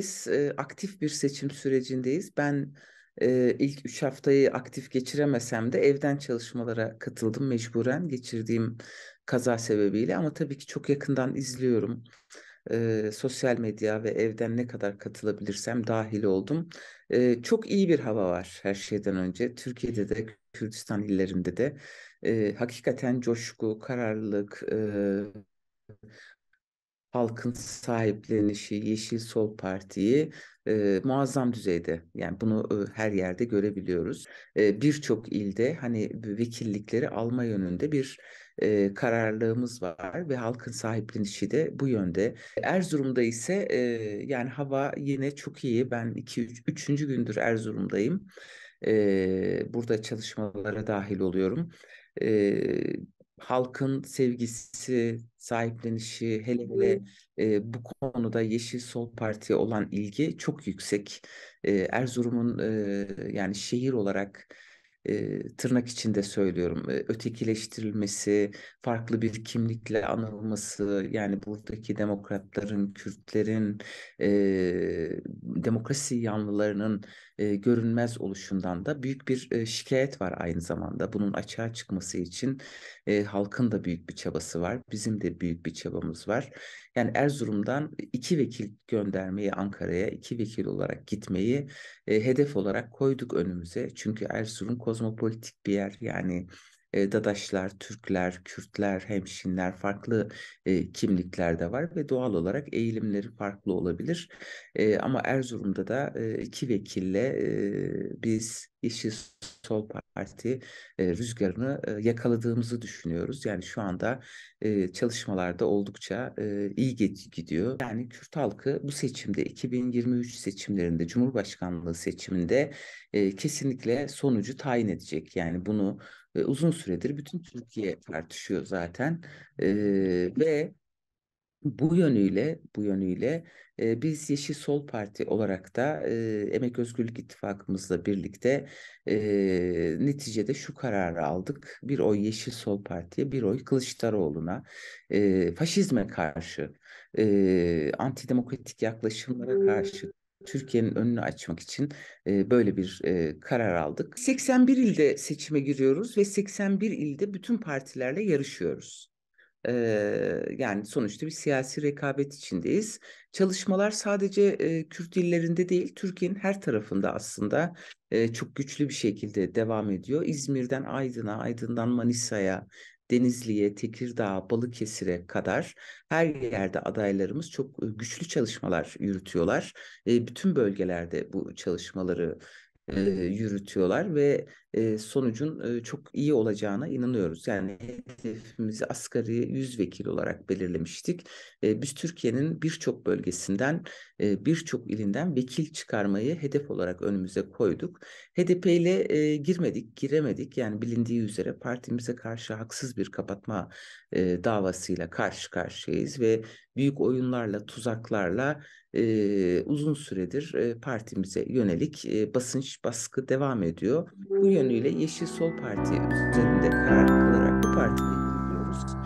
biz e, aktif bir seçim sürecindeyiz. Ben e, ilk üç haftayı aktif geçiremesem de evden çalışmalara katıldım mecburen geçirdiğim kaza sebebiyle. Ama tabii ki çok yakından izliyorum. E, sosyal medya ve evden ne kadar katılabilirsem dahil oldum. E, çok iyi bir hava var her şeyden önce. Türkiye'de de Kürdistan illerinde de e, hakikaten coşku, kararlılık, e, halkın sahiplenişi, Yeşil Sol Parti'yi e, muazzam düzeyde yani bunu e, her yerde görebiliyoruz. E, Birçok ilde hani vekillikleri alma yönünde bir e, kararlığımız var ve halkın sahiplenişi de bu yönde. Erzurum'da ise e, yani hava yine çok iyi. Ben 2 üç, üçüncü gündür Erzurum'dayım. E, burada çalışmalara dahil oluyorum. E, halkın sevgisi, sahiplenişi, hele hele e, bu konuda Yeşil Sol Parti'ye olan ilgi çok yüksek. E, Erzurum'un e, yani şehir olarak e, tırnak içinde söylüyorum e, ötekileştirilmesi, farklı bir kimlikle anılması yani buradaki demokratların, Kürtlerin, e, demokrasi yanlılarının e, görünmez oluşundan da büyük bir e, şikayet var aynı zamanda. Bunun açığa çıkması için e, halkın da büyük bir çabası var, bizim de büyük bir çabamız var. Yani Erzurum'dan iki vekil göndermeyi Ankara'ya iki vekil olarak gitmeyi e, hedef olarak koyduk önümüze. Çünkü Erzurum kozmopolitik bir yer. Yani e, Dadaşlar, Türkler, Kürtler, Hemşinler farklı e, kimlikler de var ve doğal olarak eğilimleri farklı olabilir. E, ama Erzurum'da da e, iki vekille e, biz Yeşil Sol Parti e, rüzgarını e, yakaladığımızı düşünüyoruz. Yani şu anda e, çalışmalarda oldukça e, iyi gidiyor. Yani Kürt halkı bu seçimde 2023 seçimlerinde Cumhurbaşkanlığı seçiminde e, kesinlikle sonucu tayin edecek. Yani bunu e, uzun süredir bütün Türkiye tartışıyor zaten e, ve bu yönüyle bu yönüyle e, biz Yeşil Sol Parti olarak da e, Emek Özgürlük İttifakımızla birlikte e, neticede şu kararı aldık. Bir oy Yeşil Sol Parti'ye, bir oy Kılıçdaroğlu'na e, faşizme karşı, e, antidemokratik yaklaşımlara karşı Türkiye'nin önünü açmak için böyle bir karar aldık. 81 ilde seçime giriyoruz ve 81 ilde bütün partilerle yarışıyoruz. yani sonuçta bir siyasi rekabet içindeyiz. Çalışmalar sadece e, Kürt illerinde değil, Türkiye'nin her tarafında aslında çok güçlü bir şekilde devam ediyor. İzmir'den Aydın'a, Aydın'dan Manisa'ya, Denizli'ye, Tekirdağ, Balıkesir'e kadar her yerde adaylarımız çok e, güçlü çalışmalar yürütüyorlar. E, bütün bölgelerde bu çalışmaları e, yürütüyorlar ve sonucun çok iyi olacağına inanıyoruz. Yani hedefimizi asgari 100 vekil olarak belirlemiştik. biz Türkiye'nin birçok bölgesinden, birçok ilinden vekil çıkarmayı hedef olarak önümüze koyduk. HDP ile girmedik, giremedik. Yani bilindiği üzere partimize karşı haksız bir kapatma davasıyla karşı karşıyayız ve büyük oyunlarla, tuzaklarla uzun süredir partimize yönelik basınç baskı devam ediyor. Bu yönüyle Yeşil Sol Parti üzerinde karar kılarak bu partiyi biliyoruz.